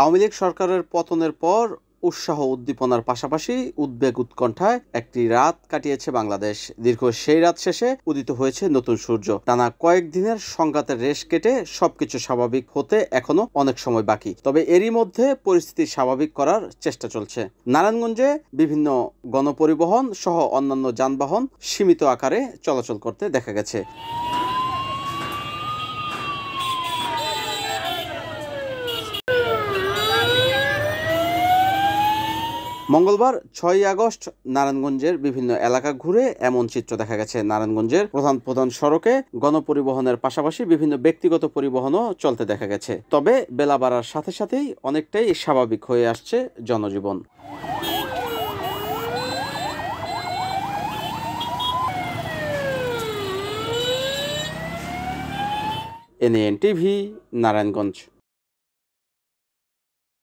আওয়ামী লীগ সরকারের পতনের পর উৎসাহ উদ্দীপনার পাশাপাশি উদ্বেগ উৎকণ্ঠায় একটি রাত কাটিয়েছে বাংলাদেশ দীর্ঘ সেই রাত শেষে উদিত হয়েছে নতুন সূর্য টানা কয়েকদিনের সংঘাতের রেশ কেটে সবকিছু স্বাভাবিক হতে এখনো অনেক সময় বাকি তবে এরই মধ্যে পরিস্থিতি স্বাভাবিক করার চেষ্টা চলছে নারায়ণগঞ্জে বিভিন্ন গণপরিবহন সহ অন্যান্য যানবাহন সীমিত আকারে চলাচল করতে দেখা গেছে মঙ্গলবার ছয় আগস্ট নারায়ণগঞ্জের বিভিন্ন এলাকা ঘুরে এমন চিত্র দেখা গেছে নারায়ণগঞ্জের প্রধান প্রধান সড়কে গণপরিবহনের পাশাপাশি বিভিন্ন ব্যক্তিগত পরিবহনও চলতে দেখা গেছে তবে বেলা বাড়ার সাথে সাথেই অনেকটাই স্বাভাবিক হয়ে আসছে জনজীবন এনএন টিভি নারায়ণগঞ্জ